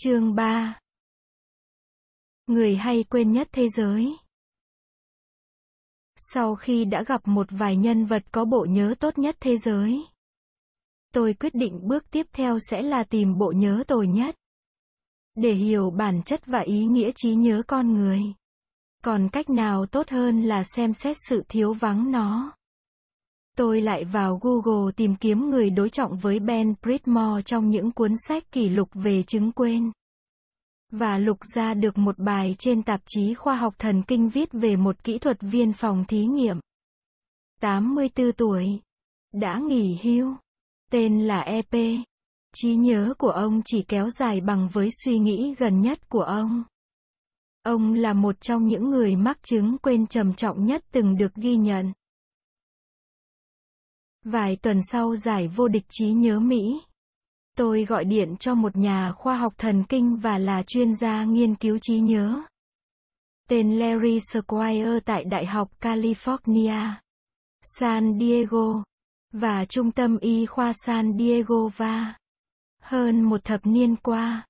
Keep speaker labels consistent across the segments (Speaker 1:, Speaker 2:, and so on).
Speaker 1: Chương 3 Người hay quên nhất thế giới Sau khi đã gặp một vài nhân vật có bộ nhớ tốt nhất thế giới, tôi quyết định bước tiếp theo sẽ là tìm bộ nhớ tồi nhất. Để hiểu bản chất và ý nghĩa trí nhớ con người. Còn cách nào tốt hơn là xem xét sự thiếu vắng nó. Tôi lại vào Google tìm kiếm người đối trọng với Ben Pridmore trong những cuốn sách kỷ lục về chứng quên. Và lục ra được một bài trên tạp chí khoa học thần kinh viết về một kỹ thuật viên phòng thí nghiệm. 84 tuổi. Đã nghỉ hưu. Tên là EP. Trí nhớ của ông chỉ kéo dài bằng với suy nghĩ gần nhất của ông. Ông là một trong những người mắc chứng quên trầm trọng nhất từng được ghi nhận. Vài tuần sau giải vô địch trí nhớ Mỹ, tôi gọi điện cho một nhà khoa học thần kinh và là chuyên gia nghiên cứu trí nhớ. Tên Larry Squire tại Đại học California, San Diego, và Trung tâm Y khoa San Diego và hơn một thập niên qua,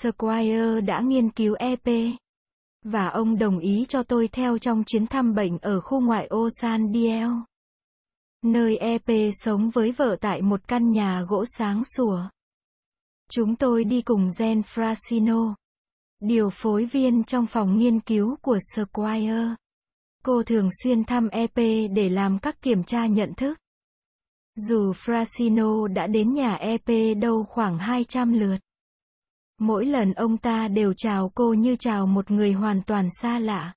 Speaker 1: Squire đã nghiên cứu EP và ông đồng ý cho tôi theo trong chuyến thăm bệnh ở khu ngoại ô San Diego nơi EP sống với vợ tại một căn nhà gỗ sáng sủa. Chúng tôi đi cùng Gen Frasino, điều phối viên trong phòng nghiên cứu của Squire. Cô thường xuyên thăm EP để làm các kiểm tra nhận thức. Dù Frasino đã đến nhà EP đâu khoảng 200 lượt. Mỗi lần ông ta đều chào cô như chào một người hoàn toàn xa lạ.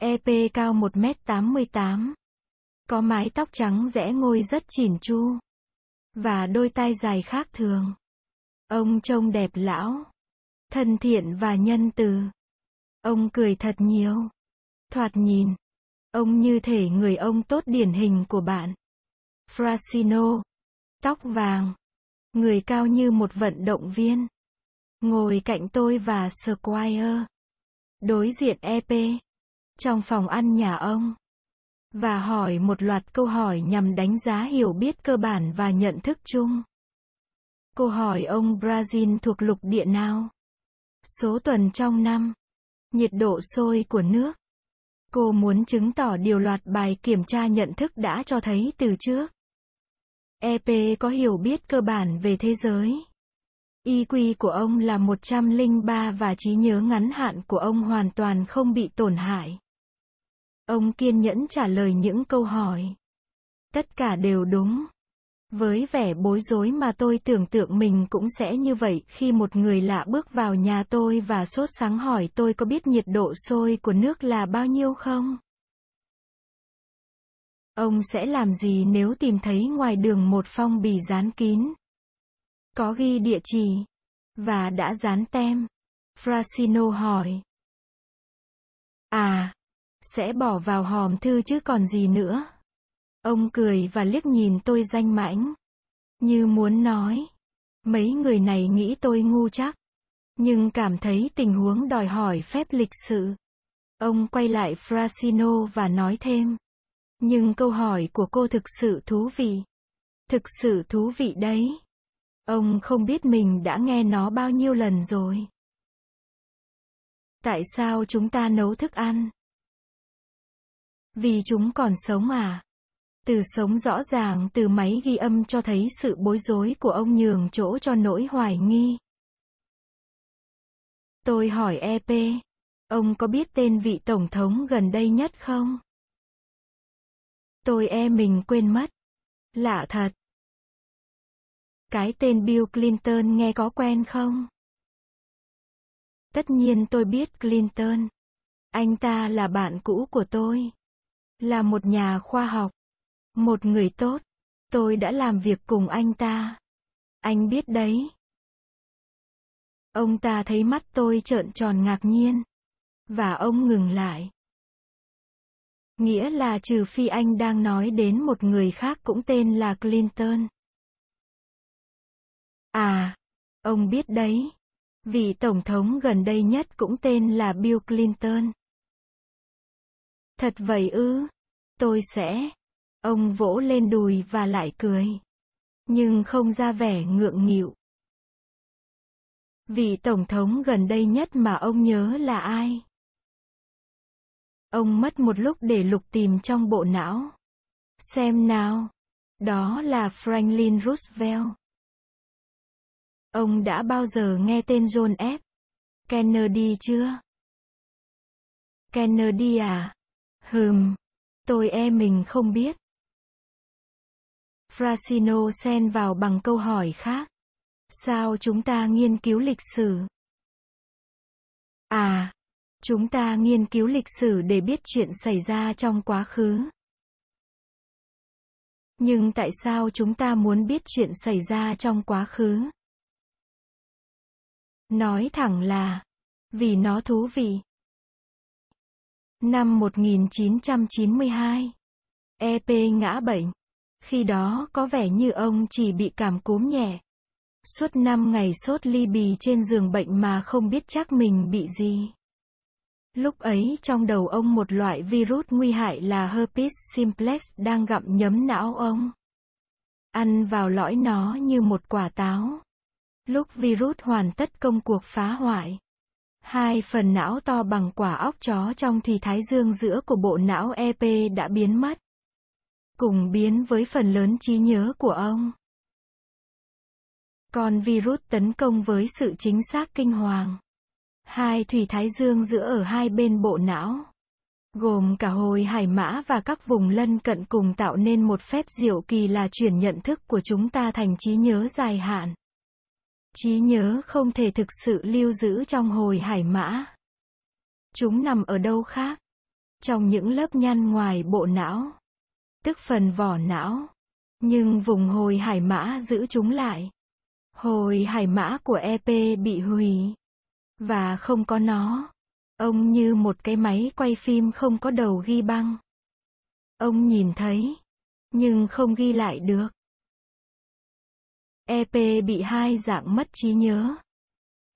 Speaker 1: EP cao 1m88. Có mái tóc trắng rẽ ngôi rất chỉn chu. Và đôi tai dài khác thường. Ông trông đẹp lão. Thân thiện và nhân từ. Ông cười thật nhiều. Thoạt nhìn. Ông như thể người ông tốt điển hình của bạn. Frasino. Tóc vàng. Người cao như một vận động viên. Ngồi cạnh tôi và Squire. Đối diện EP. Trong phòng ăn nhà ông và hỏi một loạt câu hỏi nhằm đánh giá hiểu biết cơ bản và nhận thức chung. Cô hỏi ông Brazil thuộc lục địa nào? Số tuần trong năm? Nhiệt độ sôi của nước? Cô muốn chứng tỏ điều loạt bài kiểm tra nhận thức đã cho thấy từ trước. EP có hiểu biết cơ bản về thế giới. IQ của ông là 103 và trí nhớ ngắn hạn của ông hoàn toàn không bị tổn hại. Ông kiên nhẫn trả lời những câu hỏi. Tất cả đều đúng. Với vẻ bối rối mà tôi tưởng tượng mình cũng sẽ như vậy khi một người lạ bước vào nhà tôi và sốt sáng hỏi tôi có biết nhiệt độ sôi của nước là bao nhiêu không? Ông sẽ làm gì nếu tìm thấy ngoài đường một phong bì dán kín? Có ghi địa chỉ và đã dán tem. Frasino hỏi. À, sẽ bỏ vào hòm thư chứ còn gì nữa. Ông cười và liếc nhìn tôi danh mãnh. Như muốn nói. Mấy người này nghĩ tôi ngu chắc. Nhưng cảm thấy tình huống đòi hỏi phép lịch sự. Ông quay lại Frasino và nói thêm. Nhưng câu hỏi của cô thực sự thú vị. Thực sự thú vị đấy. Ông không biết mình đã nghe nó bao nhiêu lần rồi. Tại sao chúng ta nấu thức ăn? Vì chúng còn sống mà. Từ sống rõ ràng từ máy ghi âm cho thấy sự bối rối của ông nhường chỗ cho nỗi hoài nghi. Tôi hỏi EP, ông có biết tên vị tổng thống gần đây nhất không? Tôi e mình quên mất. Lạ thật. Cái tên Bill Clinton nghe có quen không? Tất nhiên tôi biết Clinton. Anh ta là bạn cũ của tôi là một nhà khoa học, một người tốt. Tôi đã làm việc cùng anh ta. Anh biết đấy. Ông ta thấy mắt tôi trợn tròn ngạc nhiên. Và ông ngừng lại. Nghĩa là trừ phi anh đang nói đến một người khác cũng tên là Clinton. À, ông biết đấy. Vị tổng thống gần đây nhất cũng tên là Bill Clinton. Thật vậy ư? Tôi sẽ. Ông vỗ lên đùi và lại cười. Nhưng không ra vẻ ngượng nghịu. Vị tổng thống gần đây nhất mà ông nhớ là ai? Ông mất một lúc để lục tìm trong bộ não. Xem nào. Đó là Franklin Roosevelt. Ông đã bao giờ nghe tên John F. Kennedy chưa? Kennedy à? Hừm, tôi e mình không biết. Frasino xen vào bằng câu hỏi khác. Sao chúng ta nghiên cứu lịch sử? À, chúng ta nghiên cứu lịch sử để biết chuyện xảy ra trong quá khứ. Nhưng tại sao chúng ta muốn biết chuyện xảy ra trong quá khứ? Nói thẳng là, vì nó thú vị. Năm 1992, EP ngã bệnh. Khi đó có vẻ như ông chỉ bị cảm cúm nhẹ. Suốt năm ngày sốt ly bì trên giường bệnh mà không biết chắc mình bị gì. Lúc ấy trong đầu ông một loại virus nguy hại là herpes simplex đang gặm nhấm não ông. Ăn vào lõi nó như một quả táo. Lúc virus hoàn tất công cuộc phá hoại, Hai phần não to bằng quả óc chó trong thì thái dương giữa của bộ não EP đã biến mất. Cùng biến với phần lớn trí nhớ của ông. Còn virus tấn công với sự chính xác kinh hoàng. Hai thủy thái dương giữa ở hai bên bộ não, gồm cả hồi hải mã và các vùng lân cận cùng tạo nên một phép diệu kỳ là chuyển nhận thức của chúng ta thành trí nhớ dài hạn trí nhớ không thể thực sự lưu giữ trong hồi hải mã. Chúng nằm ở đâu khác? Trong những lớp nhăn ngoài bộ não, tức phần vỏ não. Nhưng vùng hồi hải mã giữ chúng lại. Hồi hải mã của EP bị hủy. Và không có nó. Ông như một cái máy quay phim không có đầu ghi băng. Ông nhìn thấy, nhưng không ghi lại được. EP bị hai dạng mất trí nhớ.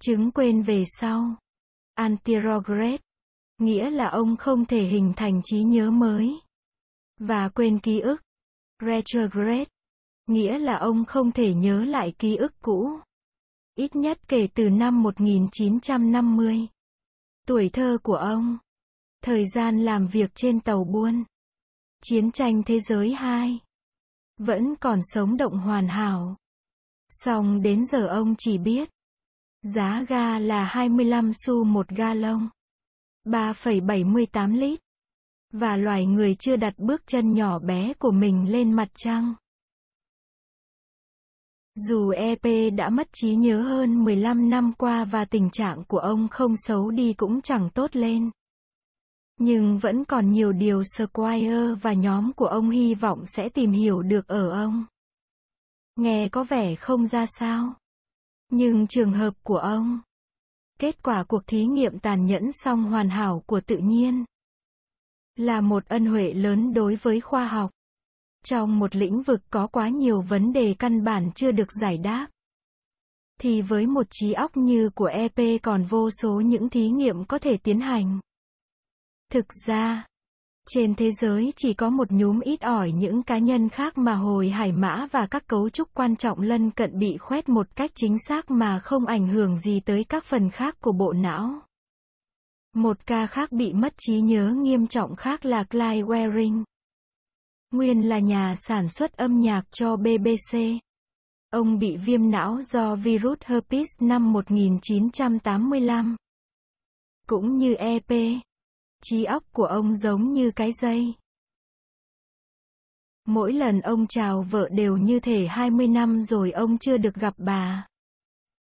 Speaker 1: Chứng quên về sau. Anterograde. Nghĩa là ông không thể hình thành trí nhớ mới. Và quên ký ức. Retrograde. Nghĩa là ông không thể nhớ lại ký ức cũ. Ít nhất kể từ năm 1950. Tuổi thơ của ông. Thời gian làm việc trên tàu buôn. Chiến tranh thế giới 2. Vẫn còn sống động hoàn hảo. Xong đến giờ ông chỉ biết, giá ga là 25 xu một ga lông, 3,78 lít, và loài người chưa đặt bước chân nhỏ bé của mình lên mặt trăng. Dù EP đã mất trí nhớ hơn 15 năm qua và tình trạng của ông không xấu đi cũng chẳng tốt lên. Nhưng vẫn còn nhiều điều Squire và nhóm của ông hy vọng sẽ tìm hiểu được ở ông. Nghe có vẻ không ra sao. Nhưng trường hợp của ông, kết quả cuộc thí nghiệm tàn nhẫn song hoàn hảo của tự nhiên, là một ân huệ lớn đối với khoa học. Trong một lĩnh vực có quá nhiều vấn đề căn bản chưa được giải đáp, thì với một trí óc như của EP còn vô số những thí nghiệm có thể tiến hành. Thực ra, trên thế giới chỉ có một nhúm ít ỏi những cá nhân khác mà hồi hải mã và các cấu trúc quan trọng lân cận bị khoét một cách chính xác mà không ảnh hưởng gì tới các phần khác của bộ não. Một ca khác bị mất trí nhớ nghiêm trọng khác là Clyde Waring. Nguyên là nhà sản xuất âm nhạc cho BBC. Ông bị viêm não do virus herpes năm 1985. Cũng như EP trí óc của ông giống như cái dây. Mỗi lần ông chào vợ đều như thể 20 năm rồi ông chưa được gặp bà.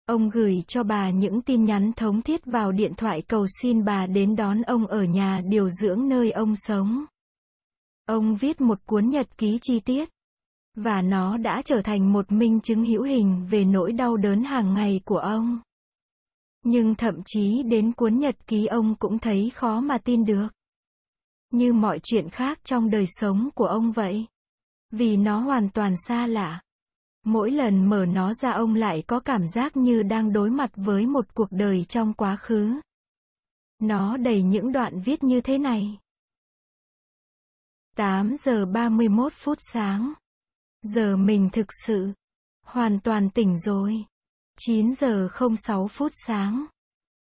Speaker 1: Ông gửi cho bà những tin nhắn thống thiết vào điện thoại cầu xin bà đến đón ông ở nhà điều dưỡng nơi ông sống. Ông viết một cuốn nhật ký chi tiết và nó đã trở thành một minh chứng hữu hình về nỗi đau đớn hàng ngày của ông. Nhưng thậm chí đến cuốn nhật ký ông cũng thấy khó mà tin được. Như mọi chuyện khác trong đời sống của ông vậy. Vì nó hoàn toàn xa lạ. Mỗi lần mở nó ra ông lại có cảm giác như đang đối mặt với một cuộc đời trong quá khứ. Nó đầy những đoạn viết như thế này. 8 giờ 31 phút sáng. Giờ mình thực sự hoàn toàn tỉnh rồi. 9 giờ 06 phút sáng.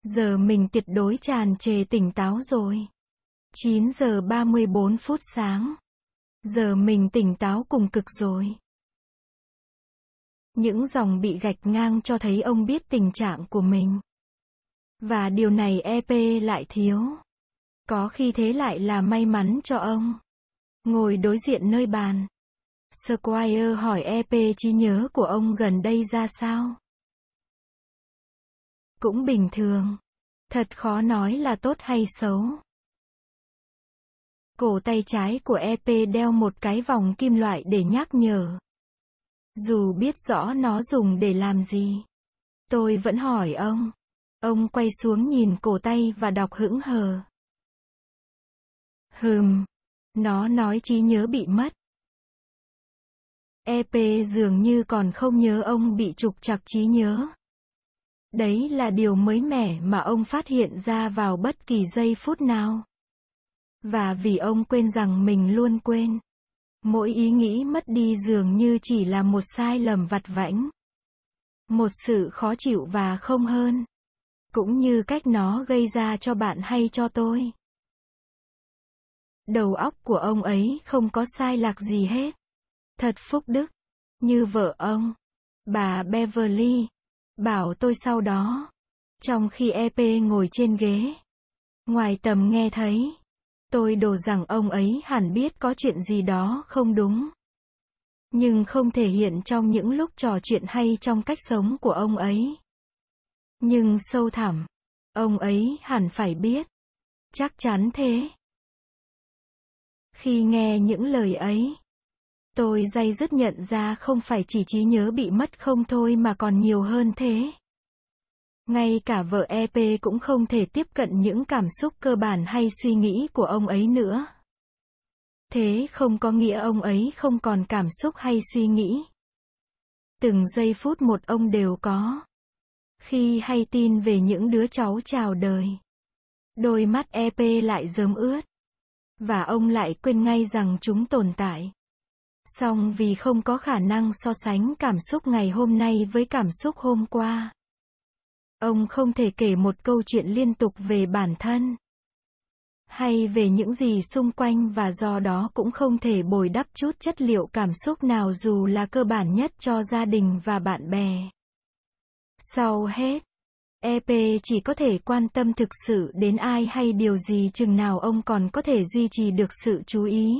Speaker 1: Giờ mình tuyệt đối tràn trề tỉnh táo rồi. 9 giờ 34 phút sáng. Giờ mình tỉnh táo cùng cực rồi. Những dòng bị gạch ngang cho thấy ông biết tình trạng của mình. Và điều này EP lại thiếu. Có khi thế lại là may mắn cho ông. Ngồi đối diện nơi bàn. Squire hỏi EP trí nhớ của ông gần đây ra sao? Cũng bình thường. Thật khó nói là tốt hay xấu. Cổ tay trái của EP đeo một cái vòng kim loại để nhắc nhở. Dù biết rõ nó dùng để làm gì. Tôi vẫn hỏi ông. Ông quay xuống nhìn cổ tay và đọc hững hờ. Hừm. Nó nói trí nhớ bị mất. EP dường như còn không nhớ ông bị trục trặc trí nhớ. Đấy là điều mới mẻ mà ông phát hiện ra vào bất kỳ giây phút nào. Và vì ông quên rằng mình luôn quên. Mỗi ý nghĩ mất đi dường như chỉ là một sai lầm vặt vãnh. Một sự khó chịu và không hơn. Cũng như cách nó gây ra cho bạn hay cho tôi. Đầu óc của ông ấy không có sai lạc gì hết. Thật phúc đức. Như vợ ông. Bà Beverly. Bảo tôi sau đó. Trong khi EP ngồi trên ghế. Ngoài tầm nghe thấy. Tôi đồ rằng ông ấy hẳn biết có chuyện gì đó không đúng. Nhưng không thể hiện trong những lúc trò chuyện hay trong cách sống của ông ấy. Nhưng sâu thẳm. Ông ấy hẳn phải biết. Chắc chắn thế. Khi nghe những lời ấy. Tôi day dứt nhận ra không phải chỉ trí nhớ bị mất không thôi mà còn nhiều hơn thế. Ngay cả vợ EP cũng không thể tiếp cận những cảm xúc cơ bản hay suy nghĩ của ông ấy nữa. Thế không có nghĩa ông ấy không còn cảm xúc hay suy nghĩ. Từng giây phút một ông đều có. Khi hay tin về những đứa cháu chào đời, đôi mắt EP lại rơm ướt. Và ông lại quên ngay rằng chúng tồn tại song vì không có khả năng so sánh cảm xúc ngày hôm nay với cảm xúc hôm qua. Ông không thể kể một câu chuyện liên tục về bản thân hay về những gì xung quanh và do đó cũng không thể bồi đắp chút chất liệu cảm xúc nào dù là cơ bản nhất cho gia đình và bạn bè. Sau hết, EP chỉ có thể quan tâm thực sự đến ai hay điều gì chừng nào ông còn có thể duy trì được sự chú ý.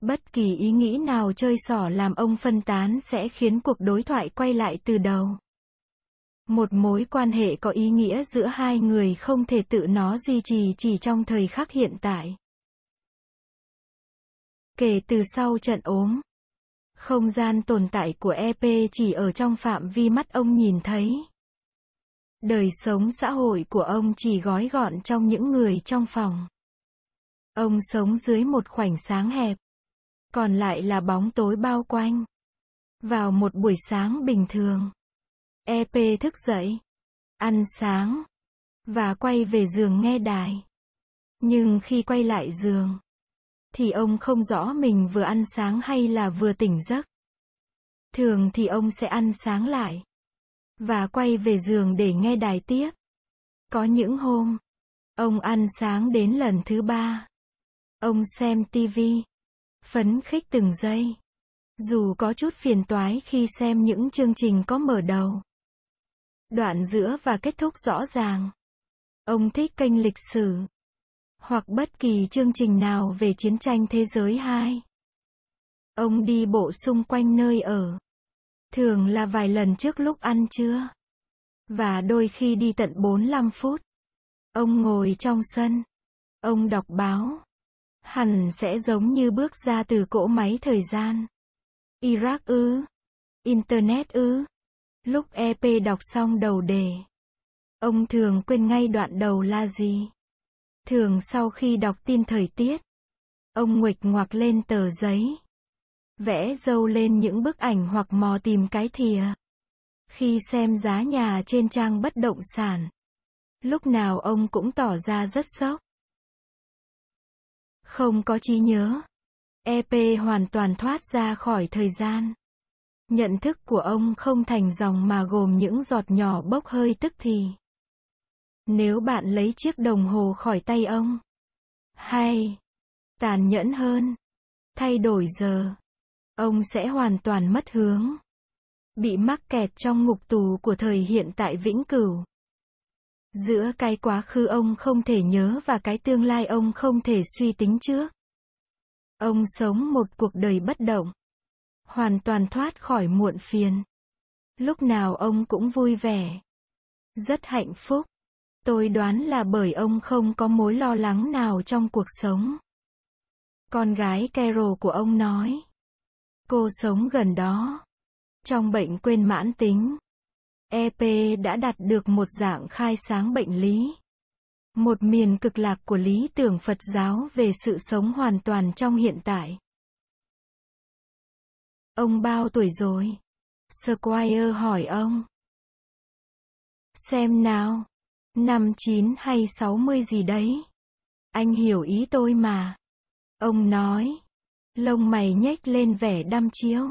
Speaker 1: Bất kỳ ý nghĩ nào chơi xỏ làm ông phân tán sẽ khiến cuộc đối thoại quay lại từ đầu. Một mối quan hệ có ý nghĩa giữa hai người không thể tự nó duy trì chỉ trong thời khắc hiện tại. Kể từ sau trận ốm, không gian tồn tại của EP chỉ ở trong phạm vi mắt ông nhìn thấy. Đời sống xã hội của ông chỉ gói gọn trong những người trong phòng. Ông sống dưới một khoảnh sáng hẹp còn lại là bóng tối bao quanh. Vào một buổi sáng bình thường, EP thức dậy, ăn sáng, và quay về giường nghe đài. Nhưng khi quay lại giường, thì ông không rõ mình vừa ăn sáng hay là vừa tỉnh giấc. Thường thì ông sẽ ăn sáng lại, và quay về giường để nghe đài tiếp. Có những hôm, ông ăn sáng đến lần thứ ba. Ông xem tivi, phấn khích từng giây. Dù có chút phiền toái khi xem những chương trình có mở đầu, đoạn giữa và kết thúc rõ ràng. Ông thích kênh lịch sử hoặc bất kỳ chương trình nào về chiến tranh thế giới 2. Ông đi bộ xung quanh nơi ở, thường là vài lần trước lúc ăn trưa và đôi khi đi tận 45 phút. Ông ngồi trong sân, ông đọc báo Hẳn sẽ giống như bước ra từ cỗ máy thời gian. Iraq ư? Internet ư? Lúc EP đọc xong đầu đề. Ông thường quên ngay đoạn đầu là gì. Thường sau khi đọc tin thời tiết. Ông nguệch ngoạc lên tờ giấy. Vẽ dâu lên những bức ảnh hoặc mò tìm cái thìa. Khi xem giá nhà trên trang bất động sản. Lúc nào ông cũng tỏ ra rất sốc. Không có trí nhớ. EP hoàn toàn thoát ra khỏi thời gian. Nhận thức của ông không thành dòng mà gồm những giọt nhỏ bốc hơi tức thì. Nếu bạn lấy chiếc đồng hồ khỏi tay ông. Hay. Tàn nhẫn hơn. Thay đổi giờ. Ông sẽ hoàn toàn mất hướng. Bị mắc kẹt trong ngục tù của thời hiện tại vĩnh cửu. Giữa cái quá khứ ông không thể nhớ và cái tương lai ông không thể suy tính trước. Ông sống một cuộc đời bất động, hoàn toàn thoát khỏi muộn phiền. Lúc nào ông cũng vui vẻ, rất hạnh phúc. Tôi đoán là bởi ông không có mối lo lắng nào trong cuộc sống. Con gái Carol của ông nói. Cô sống gần đó. Trong bệnh quên mãn tính. EP đã đạt được một dạng khai sáng bệnh lý. Một miền cực lạc của lý tưởng Phật giáo về sự sống hoàn toàn trong hiện tại. Ông bao tuổi rồi? Squire hỏi ông. Xem nào. Năm 9 hay 60 gì đấy. Anh hiểu ý tôi mà. Ông nói. Lông mày nhếch lên vẻ đăm chiếu.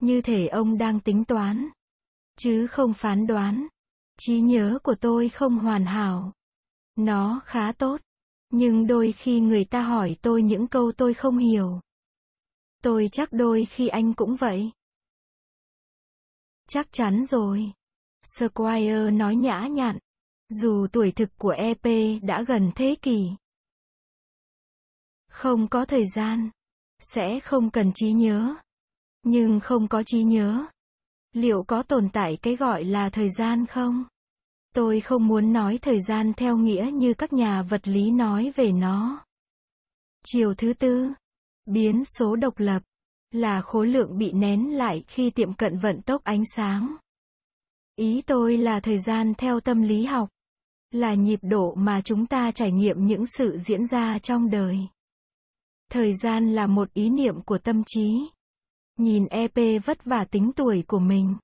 Speaker 1: Như thể ông đang tính toán chứ không phán đoán. Trí nhớ của tôi không hoàn hảo. Nó khá tốt, nhưng đôi khi người ta hỏi tôi những câu tôi không hiểu. Tôi chắc đôi khi anh cũng vậy. Chắc chắn rồi. Squire nói nhã nhặn. Dù tuổi thực của EP đã gần thế kỷ. Không có thời gian. Sẽ không cần trí nhớ. Nhưng không có trí nhớ liệu có tồn tại cái gọi là thời gian không? Tôi không muốn nói thời gian theo nghĩa như các nhà vật lý nói về nó. Chiều thứ tư, biến số độc lập là khối lượng bị nén lại khi tiệm cận vận tốc ánh sáng. Ý tôi là thời gian theo tâm lý học là nhịp độ mà chúng ta trải nghiệm những sự diễn ra trong đời. Thời gian là một ý niệm của tâm trí Nhìn EP vất vả tính tuổi của mình.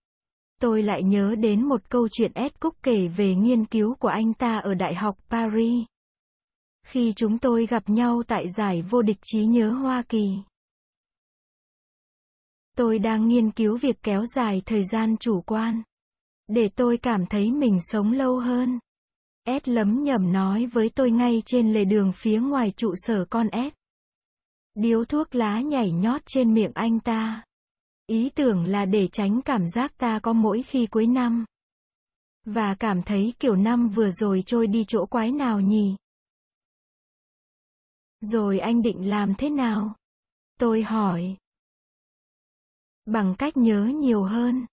Speaker 1: Tôi lại nhớ đến một câu chuyện Ed Cook kể về nghiên cứu của anh ta ở Đại học Paris. Khi chúng tôi gặp nhau tại giải vô địch trí nhớ Hoa Kỳ. Tôi đang nghiên cứu việc kéo dài thời gian chủ quan. Để tôi cảm thấy mình sống lâu hơn. Ed lấm nhẩm nói với tôi ngay trên lề đường phía ngoài trụ sở con Ed. Điếu thuốc lá nhảy nhót trên miệng anh ta. Ý tưởng là để tránh cảm giác ta có mỗi khi cuối năm. Và cảm thấy kiểu năm vừa rồi trôi đi chỗ quái nào nhỉ? Rồi anh định làm thế nào? Tôi hỏi. Bằng cách nhớ nhiều hơn.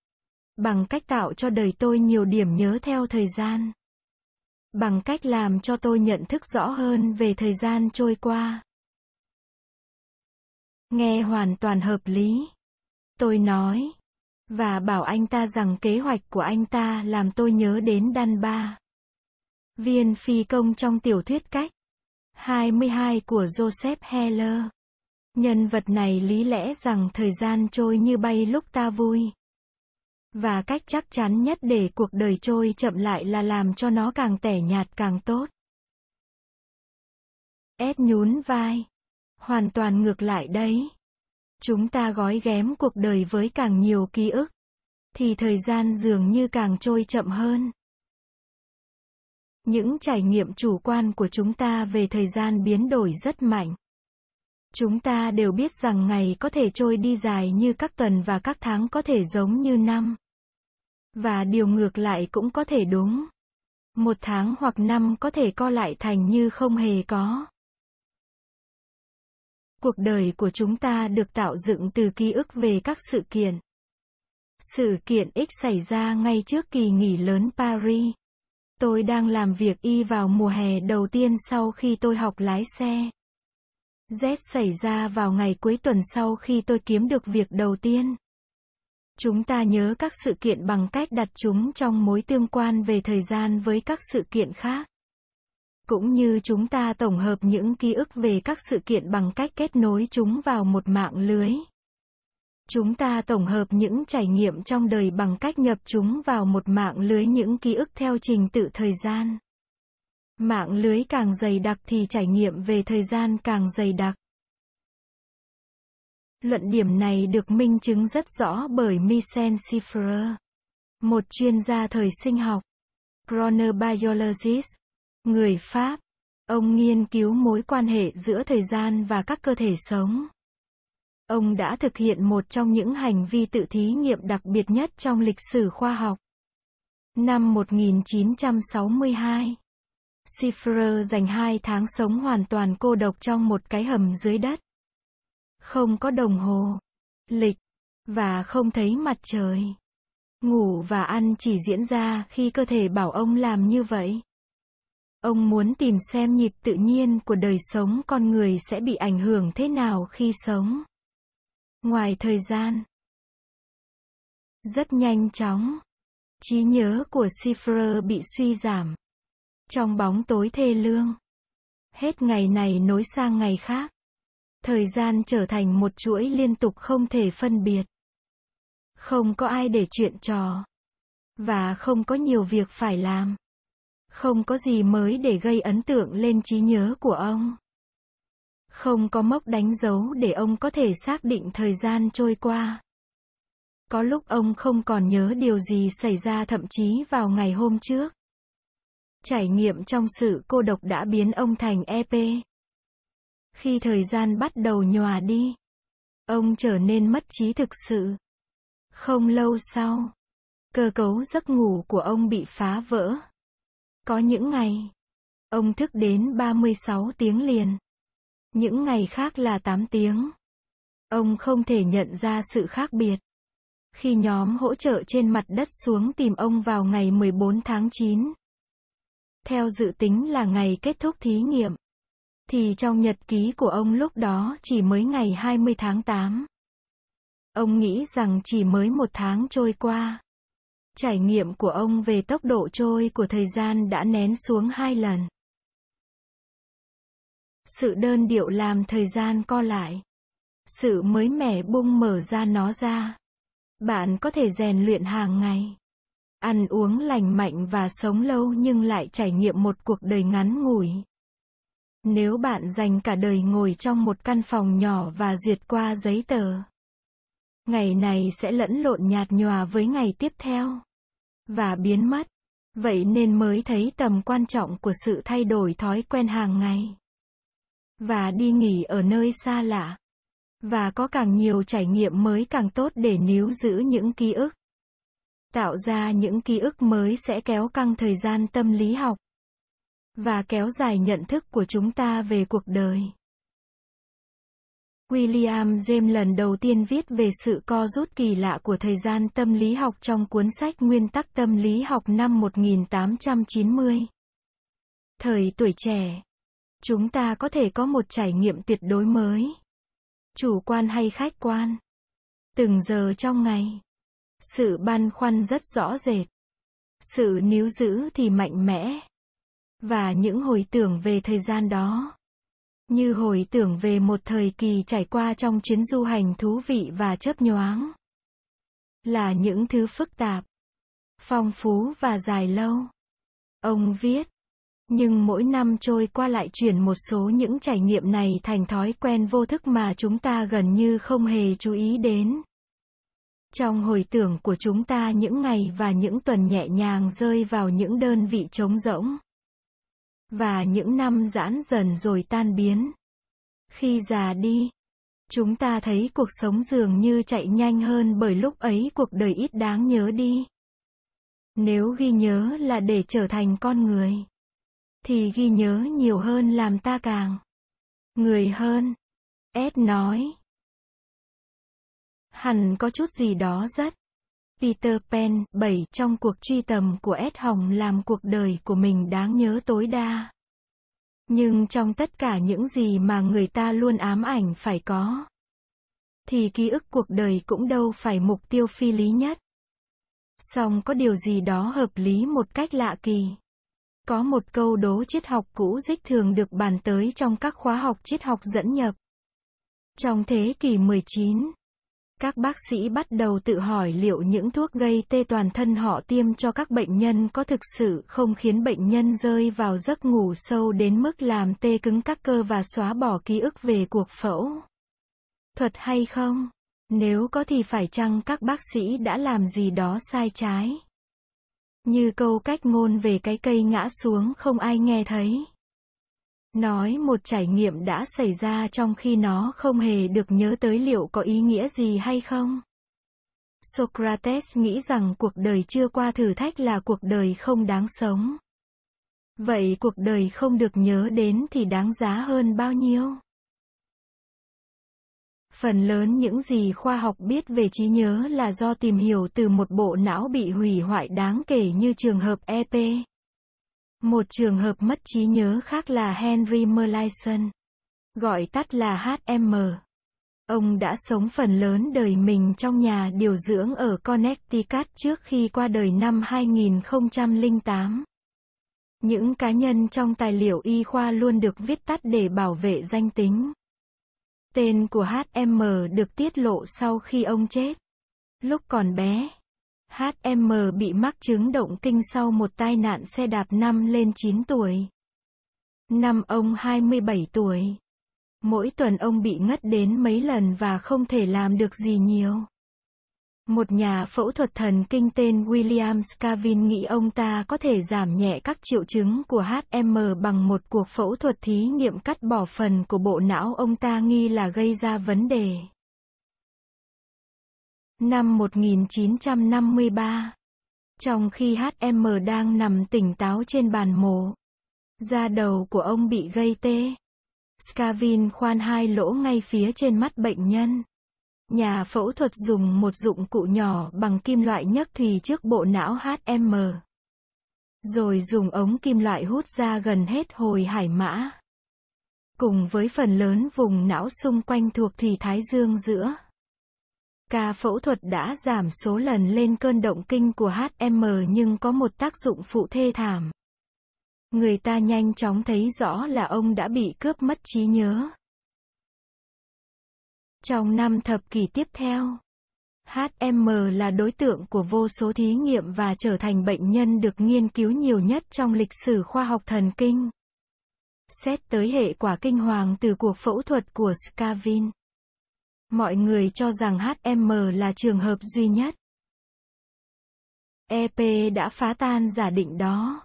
Speaker 1: Bằng cách tạo cho đời tôi nhiều điểm nhớ theo thời gian. Bằng cách làm cho tôi nhận thức rõ hơn về thời gian trôi qua. Nghe hoàn toàn hợp lý. Tôi nói. Và bảo anh ta rằng kế hoạch của anh ta làm tôi nhớ đến đan ba. Viên phi công trong tiểu thuyết cách 22 của Joseph Heller. Nhân vật này lý lẽ rằng thời gian trôi như bay lúc ta vui. Và cách chắc chắn nhất để cuộc đời trôi chậm lại là làm cho nó càng tẻ nhạt càng tốt. Ed nhún vai hoàn toàn ngược lại đấy. Chúng ta gói ghém cuộc đời với càng nhiều ký ức, thì thời gian dường như càng trôi chậm hơn. Những trải nghiệm chủ quan của chúng ta về thời gian biến đổi rất mạnh. Chúng ta đều biết rằng ngày có thể trôi đi dài như các tuần và các tháng có thể giống như năm. Và điều ngược lại cũng có thể đúng. Một tháng hoặc năm có thể co lại thành như không hề có. Cuộc đời của chúng ta được tạo dựng từ ký ức về các sự kiện. Sự kiện X xảy ra ngay trước kỳ nghỉ lớn Paris. Tôi đang làm việc y vào mùa hè đầu tiên sau khi tôi học lái xe. Z xảy ra vào ngày cuối tuần sau khi tôi kiếm được việc đầu tiên. Chúng ta nhớ các sự kiện bằng cách đặt chúng trong mối tương quan về thời gian với các sự kiện khác cũng như chúng ta tổng hợp những ký ức về các sự kiện bằng cách kết nối chúng vào một mạng lưới chúng ta tổng hợp những trải nghiệm trong đời bằng cách nhập chúng vào một mạng lưới những ký ức theo trình tự thời gian mạng lưới càng dày đặc thì trải nghiệm về thời gian càng dày đặc luận điểm này được minh chứng rất rõ bởi michel sifrer một chuyên gia thời sinh học chronobiologist Người Pháp, ông nghiên cứu mối quan hệ giữa thời gian và các cơ thể sống. Ông đã thực hiện một trong những hành vi tự thí nghiệm đặc biệt nhất trong lịch sử khoa học. Năm 1962, Schiffer dành hai tháng sống hoàn toàn cô độc trong một cái hầm dưới đất. Không có đồng hồ, lịch, và không thấy mặt trời. Ngủ và ăn chỉ diễn ra khi cơ thể bảo ông làm như vậy. Ông muốn tìm xem nhịp tự nhiên của đời sống con người sẽ bị ảnh hưởng thế nào khi sống. Ngoài thời gian, rất nhanh chóng, trí nhớ của Sifrer bị suy giảm. Trong bóng tối thê lương, hết ngày này nối sang ngày khác, thời gian trở thành một chuỗi liên tục không thể phân biệt. Không có ai để chuyện trò, và không có nhiều việc phải làm. Không có gì mới để gây ấn tượng lên trí nhớ của ông. Không có mốc đánh dấu để ông có thể xác định thời gian trôi qua. Có lúc ông không còn nhớ điều gì xảy ra thậm chí vào ngày hôm trước. Trải nghiệm trong sự cô độc đã biến ông thành EP. Khi thời gian bắt đầu nhòa đi, ông trở nên mất trí thực sự. Không lâu sau, cơ cấu giấc ngủ của ông bị phá vỡ. Có những ngày, ông thức đến 36 tiếng liền. Những ngày khác là 8 tiếng. Ông không thể nhận ra sự khác biệt. Khi nhóm hỗ trợ trên mặt đất xuống tìm ông vào ngày 14 tháng 9, theo dự tính là ngày kết thúc thí nghiệm, thì trong nhật ký của ông lúc đó chỉ mới ngày 20 tháng 8. Ông nghĩ rằng chỉ mới một tháng trôi qua. Trải nghiệm của ông về tốc độ trôi của thời gian đã nén xuống hai lần. Sự đơn điệu làm thời gian co lại. Sự mới mẻ bung mở ra nó ra. Bạn có thể rèn luyện hàng ngày. Ăn uống lành mạnh và sống lâu nhưng lại trải nghiệm một cuộc đời ngắn ngủi. Nếu bạn dành cả đời ngồi trong một căn phòng nhỏ và duyệt qua giấy tờ. Ngày này sẽ lẫn lộn nhạt nhòa với ngày tiếp theo. Và biến mất. Vậy nên mới thấy tầm quan trọng của sự thay đổi thói quen hàng ngày. Và đi nghỉ ở nơi xa lạ. Và có càng nhiều trải nghiệm mới càng tốt để níu giữ những ký ức. Tạo ra những ký ức mới sẽ kéo căng thời gian tâm lý học. Và kéo dài nhận thức của chúng ta về cuộc đời. William James lần đầu tiên viết về sự co rút kỳ lạ của thời gian tâm lý học trong cuốn sách Nguyên tắc tâm lý học năm 1890. Thời tuổi trẻ, chúng ta có thể có một trải nghiệm tuyệt đối mới. Chủ quan hay khách quan? Từng giờ trong ngày, sự băn khoăn rất rõ rệt, sự níu giữ thì mạnh mẽ và những hồi tưởng về thời gian đó như hồi tưởng về một thời kỳ trải qua trong chuyến du hành thú vị và chớp nhoáng. Là những thứ phức tạp, phong phú và dài lâu. Ông viết, nhưng mỗi năm trôi qua lại chuyển một số những trải nghiệm này thành thói quen vô thức mà chúng ta gần như không hề chú ý đến. Trong hồi tưởng của chúng ta những ngày và những tuần nhẹ nhàng rơi vào những đơn vị trống rỗng. Và những năm giãn dần rồi tan biến. Khi già đi, chúng ta thấy cuộc sống dường như chạy nhanh hơn bởi lúc ấy cuộc đời ít đáng nhớ đi. Nếu ghi nhớ là để trở thành con người, thì ghi nhớ nhiều hơn làm ta càng người hơn. Ed nói. Hẳn có chút gì đó rất Peter Pan 7 trong cuộc truy tầm của Ed Hồng làm cuộc đời của mình đáng nhớ tối đa. Nhưng trong tất cả những gì mà người ta luôn ám ảnh phải có, thì ký ức cuộc đời cũng đâu phải mục tiêu phi lý nhất. Song có điều gì đó hợp lý một cách lạ kỳ. Có một câu đố triết học cũ dích thường được bàn tới trong các khóa học triết học dẫn nhập. Trong thế kỷ 19, các bác sĩ bắt đầu tự hỏi liệu những thuốc gây tê toàn thân họ tiêm cho các bệnh nhân có thực sự không khiến bệnh nhân rơi vào giấc ngủ sâu đến mức làm tê cứng các cơ và xóa bỏ ký ức về cuộc phẫu thuật hay không? Nếu có thì phải chăng các bác sĩ đã làm gì đó sai trái? Như câu cách ngôn về cái cây ngã xuống không ai nghe thấy. Nói một trải nghiệm đã xảy ra trong khi nó không hề được nhớ tới liệu có ý nghĩa gì hay không. Socrates nghĩ rằng cuộc đời chưa qua thử thách là cuộc đời không đáng sống. Vậy cuộc đời không được nhớ đến thì đáng giá hơn bao nhiêu? Phần lớn những gì khoa học biết về trí nhớ là do tìm hiểu từ một bộ não bị hủy hoại đáng kể như trường hợp EP. Một trường hợp mất trí nhớ khác là Henry Merlison, gọi tắt là HM. Ông đã sống phần lớn đời mình trong nhà điều dưỡng ở Connecticut trước khi qua đời năm 2008. Những cá nhân trong tài liệu y khoa luôn được viết tắt để bảo vệ danh tính. Tên của HM được tiết lộ sau khi ông chết. Lúc còn bé, HM bị mắc chứng động kinh sau một tai nạn xe đạp năm lên 9 tuổi. Năm ông 27 tuổi. Mỗi tuần ông bị ngất đến mấy lần và không thể làm được gì nhiều. Một nhà phẫu thuật thần kinh tên William Scavin nghĩ ông ta có thể giảm nhẹ các triệu chứng của HM bằng một cuộc phẫu thuật thí nghiệm cắt bỏ phần của bộ não ông ta nghi là gây ra vấn đề. Năm 1953, trong khi HM đang nằm tỉnh táo trên bàn mổ, da đầu của ông bị gây tê. Scavin khoan hai lỗ ngay phía trên mắt bệnh nhân. Nhà phẫu thuật dùng một dụng cụ nhỏ bằng kim loại nhấc thùy trước bộ não HM. Rồi dùng ống kim loại hút ra gần hết hồi hải mã. Cùng với phần lớn vùng não xung quanh thuộc thùy thái dương giữa. Ca phẫu thuật đã giảm số lần lên cơn động kinh của HM nhưng có một tác dụng phụ thê thảm. Người ta nhanh chóng thấy rõ là ông đã bị cướp mất trí nhớ. Trong năm thập kỷ tiếp theo, HM là đối tượng của vô số thí nghiệm và trở thành bệnh nhân được nghiên cứu nhiều nhất trong lịch sử khoa học thần kinh. Xét tới hệ quả kinh hoàng từ cuộc phẫu thuật của Scavin. Mọi người cho rằng HM là trường hợp duy nhất. EP đã phá tan giả định đó.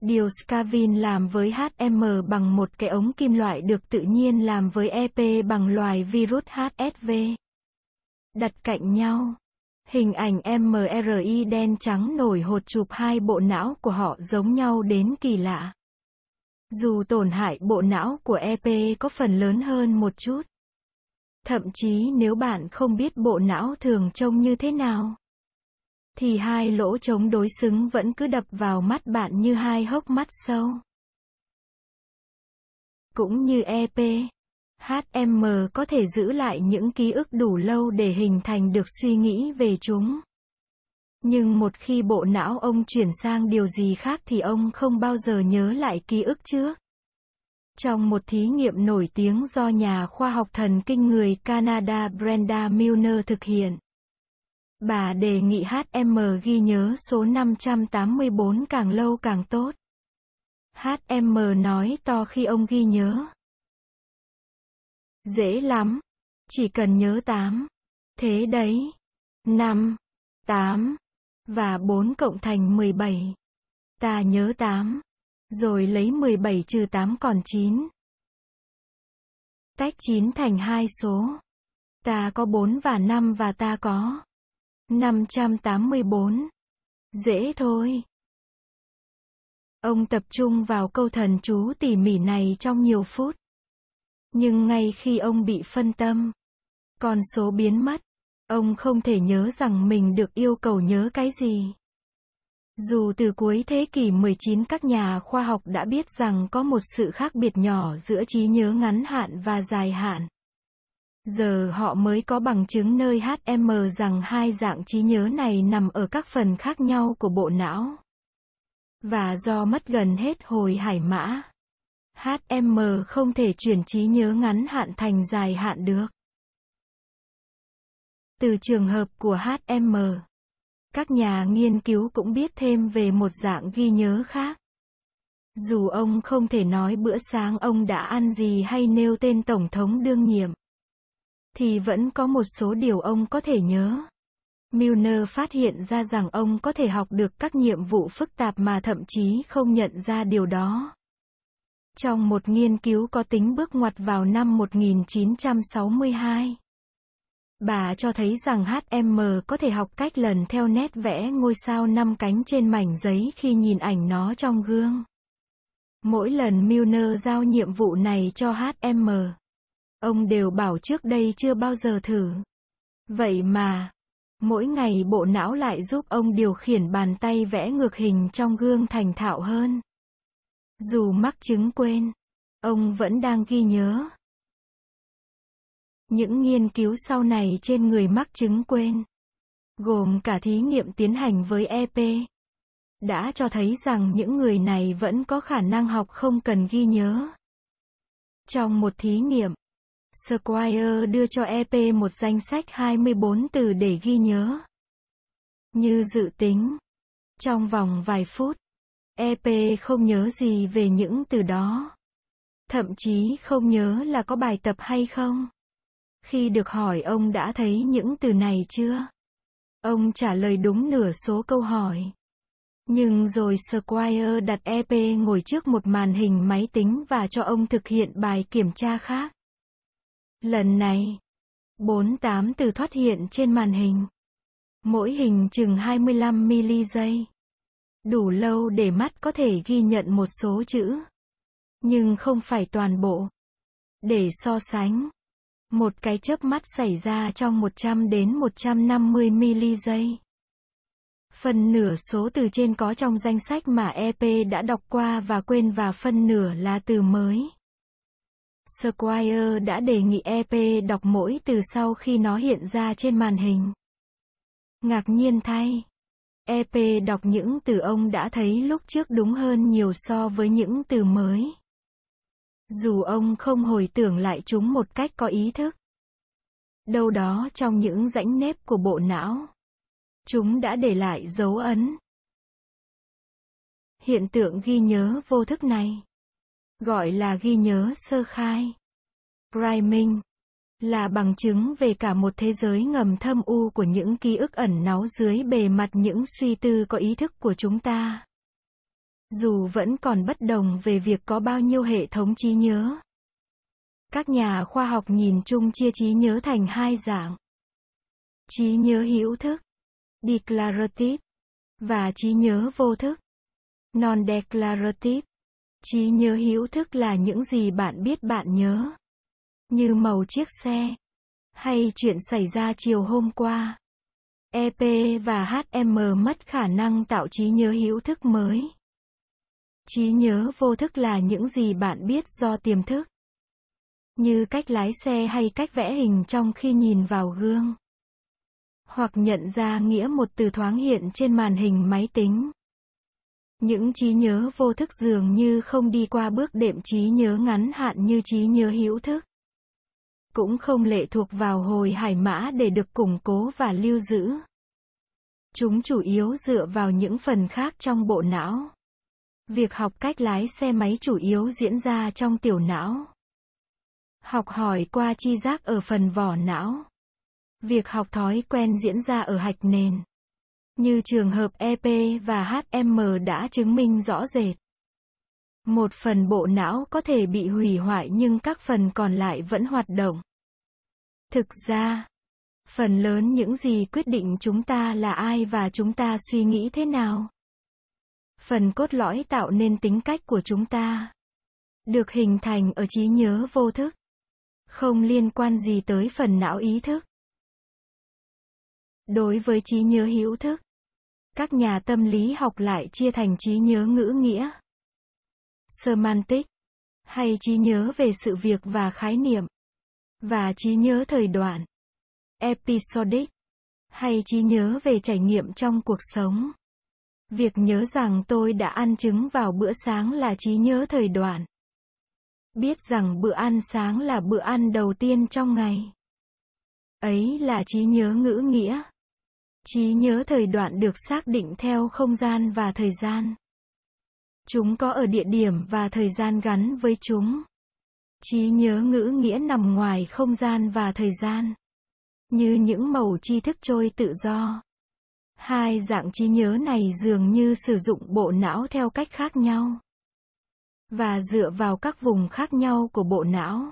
Speaker 1: Điều Scavin làm với HM bằng một cái ống kim loại được tự nhiên làm với EP bằng loài virus HSV. Đặt cạnh nhau. Hình ảnh MRI đen trắng nổi hột chụp hai bộ não của họ giống nhau đến kỳ lạ. Dù tổn hại bộ não của EP có phần lớn hơn một chút. Thậm chí nếu bạn không biết bộ não thường trông như thế nào, thì hai lỗ trống đối xứng vẫn cứ đập vào mắt bạn như hai hốc mắt sâu. Cũng như EP, HM có thể giữ lại những ký ức đủ lâu để hình thành được suy nghĩ về chúng. Nhưng một khi bộ não ông chuyển sang điều gì khác thì ông không bao giờ nhớ lại ký ức trước trong một thí nghiệm nổi tiếng do nhà khoa học thần kinh người Canada Brenda Milner thực hiện. Bà đề nghị HM ghi nhớ số 584 càng lâu càng tốt. HM nói to khi ông ghi nhớ. Dễ lắm. Chỉ cần nhớ 8. Thế đấy. 5, 8 và 4 cộng thành 17. Ta nhớ 8. Rồi lấy 17 trừ 8 còn 9. Tách 9 thành hai số. Ta có 4 và 5 và ta có 584. Dễ thôi. Ông tập trung vào câu thần chú tỉ mỉ này trong nhiều phút. Nhưng ngay khi ông bị phân tâm, con số biến mất, ông không thể nhớ rằng mình được yêu cầu nhớ cái gì. Dù từ cuối thế kỷ 19 các nhà khoa học đã biết rằng có một sự khác biệt nhỏ giữa trí nhớ ngắn hạn và dài hạn. Giờ họ mới có bằng chứng nơi HM rằng hai dạng trí nhớ này nằm ở các phần khác nhau của bộ não. Và do mất gần hết hồi hải mã, HM không thể chuyển trí nhớ ngắn hạn thành dài hạn được. Từ trường hợp của HM các nhà nghiên cứu cũng biết thêm về một dạng ghi nhớ khác. Dù ông không thể nói bữa sáng ông đã ăn gì hay nêu tên Tổng thống đương nhiệm, thì vẫn có một số điều ông có thể nhớ. Milner phát hiện ra rằng ông có thể học được các nhiệm vụ phức tạp mà thậm chí không nhận ra điều đó. Trong một nghiên cứu có tính bước ngoặt vào năm 1962, Bà cho thấy rằng HM có thể học cách lần theo nét vẽ ngôi sao năm cánh trên mảnh giấy khi nhìn ảnh nó trong gương. Mỗi lần Milner giao nhiệm vụ này cho HM, ông đều bảo trước đây chưa bao giờ thử. Vậy mà, mỗi ngày bộ não lại giúp ông điều khiển bàn tay vẽ ngược hình trong gương thành thạo hơn. Dù mắc chứng quên, ông vẫn đang ghi nhớ. Những nghiên cứu sau này trên người mắc chứng quên, gồm cả thí nghiệm tiến hành với EP, đã cho thấy rằng những người này vẫn có khả năng học không cần ghi nhớ. Trong một thí nghiệm, Squire đưa cho EP một danh sách 24 từ để ghi nhớ. Như dự tính, trong vòng vài phút, EP không nhớ gì về những từ đó. Thậm chí không nhớ là có bài tập hay không. Khi được hỏi ông đã thấy những từ này chưa? Ông trả lời đúng nửa số câu hỏi. Nhưng rồi Squire đặt EP ngồi trước một màn hình máy tính và cho ông thực hiện bài kiểm tra khác. Lần này, 48 từ thoát hiện trên màn hình. Mỗi hình chừng 25 mili giây. Đủ lâu để mắt có thể ghi nhận một số chữ. Nhưng không phải toàn bộ. Để so sánh, một cái chớp mắt xảy ra trong 100 đến 150 mili giây. Phần nửa số từ trên có trong danh sách mà EP đã đọc qua và quên và phần nửa là từ mới. Squire đã đề nghị EP đọc mỗi từ sau khi nó hiện ra trên màn hình. Ngạc nhiên thay, EP đọc những từ ông đã thấy lúc trước đúng hơn nhiều so với những từ mới. Dù ông không hồi tưởng lại chúng một cách có ý thức. Đâu đó trong những rãnh nếp của bộ não, chúng đã để lại dấu ấn. Hiện tượng ghi nhớ vô thức này, gọi là ghi nhớ sơ khai. Priming là bằng chứng về cả một thế giới ngầm thâm u của những ký ức ẩn náu dưới bề mặt những suy tư có ý thức của chúng ta. Dù vẫn còn bất đồng về việc có bao nhiêu hệ thống trí nhớ. Các nhà khoa học nhìn chung chia trí nhớ thành hai dạng. Trí nhớ hữu thức, declarative, và trí nhớ vô thức, non-declarative. Trí nhớ hữu thức là những gì bạn biết bạn nhớ, như màu chiếc xe, hay chuyện xảy ra chiều hôm qua. EP và HM mất khả năng tạo trí nhớ hữu thức mới trí nhớ vô thức là những gì bạn biết do tiềm thức như cách lái xe hay cách vẽ hình trong khi nhìn vào gương hoặc nhận ra nghĩa một từ thoáng hiện trên màn hình máy tính những trí nhớ vô thức dường như không đi qua bước đệm trí nhớ ngắn hạn như trí nhớ hữu thức cũng không lệ thuộc vào hồi hải mã để được củng cố và lưu giữ chúng chủ yếu dựa vào những phần khác trong bộ não Việc học cách lái xe máy chủ yếu diễn ra trong tiểu não. Học hỏi qua chi giác ở phần vỏ não. Việc học thói quen diễn ra ở hạch nền. Như trường hợp EP và HM đã chứng minh rõ rệt. Một phần bộ não có thể bị hủy hoại nhưng các phần còn lại vẫn hoạt động. Thực ra, phần lớn những gì quyết định chúng ta là ai và chúng ta suy nghĩ thế nào phần cốt lõi tạo nên tính cách của chúng ta được hình thành ở trí nhớ vô thức không liên quan gì tới phần não ý thức đối với trí nhớ hữu thức các nhà tâm lý học lại chia thành trí nhớ ngữ nghĩa semantic hay trí nhớ về sự việc và khái niệm và trí nhớ thời đoạn episodic hay trí nhớ về trải nghiệm trong cuộc sống Việc nhớ rằng tôi đã ăn trứng vào bữa sáng là trí nhớ thời đoạn. Biết rằng bữa ăn sáng là bữa ăn đầu tiên trong ngày. Ấy là trí nhớ ngữ nghĩa. Trí nhớ thời đoạn được xác định theo không gian và thời gian. Chúng có ở địa điểm và thời gian gắn với chúng. Trí nhớ ngữ nghĩa nằm ngoài không gian và thời gian. Như những màu tri thức trôi tự do. Hai dạng trí nhớ này dường như sử dụng bộ não theo cách khác nhau và dựa vào các vùng khác nhau của bộ não.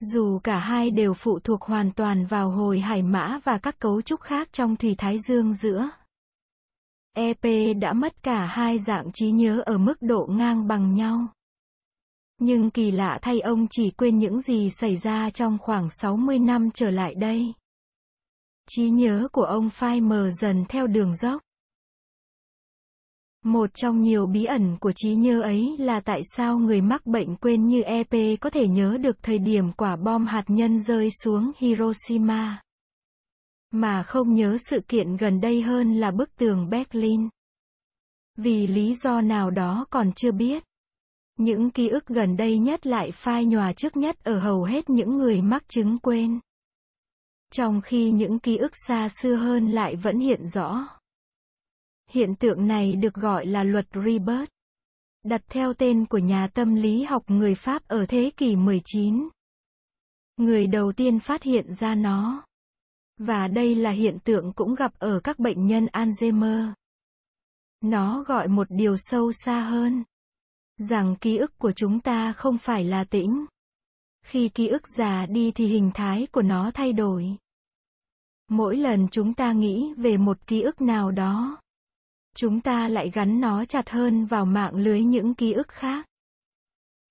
Speaker 1: Dù cả hai đều phụ thuộc hoàn toàn vào hồi hải mã và các cấu trúc khác trong thủy thái dương giữa. EP đã mất cả hai dạng trí nhớ ở mức độ ngang bằng nhau. Nhưng kỳ lạ thay ông chỉ quên những gì xảy ra trong khoảng 60 năm trở lại đây trí nhớ của ông phai mờ dần theo đường dốc. Một trong nhiều bí ẩn của trí nhớ ấy là tại sao người mắc bệnh quên như EP có thể nhớ được thời điểm quả bom hạt nhân rơi xuống Hiroshima, mà không nhớ sự kiện gần đây hơn là bức tường Berlin. Vì lý do nào đó còn chưa biết. Những ký ức gần đây nhất lại phai nhòa trước nhất ở hầu hết những người mắc chứng quên. Trong khi những ký ức xa xưa hơn lại vẫn hiện rõ. Hiện tượng này được gọi là luật Rebirth đặt theo tên của nhà tâm lý học người Pháp ở thế kỷ 19. Người đầu tiên phát hiện ra nó. Và đây là hiện tượng cũng gặp ở các bệnh nhân Alzheimer. Nó gọi một điều sâu xa hơn, rằng ký ức của chúng ta không phải là tĩnh khi ký ức già đi thì hình thái của nó thay đổi. Mỗi lần chúng ta nghĩ về một ký ức nào đó, chúng ta lại gắn nó chặt hơn vào mạng lưới những ký ức khác.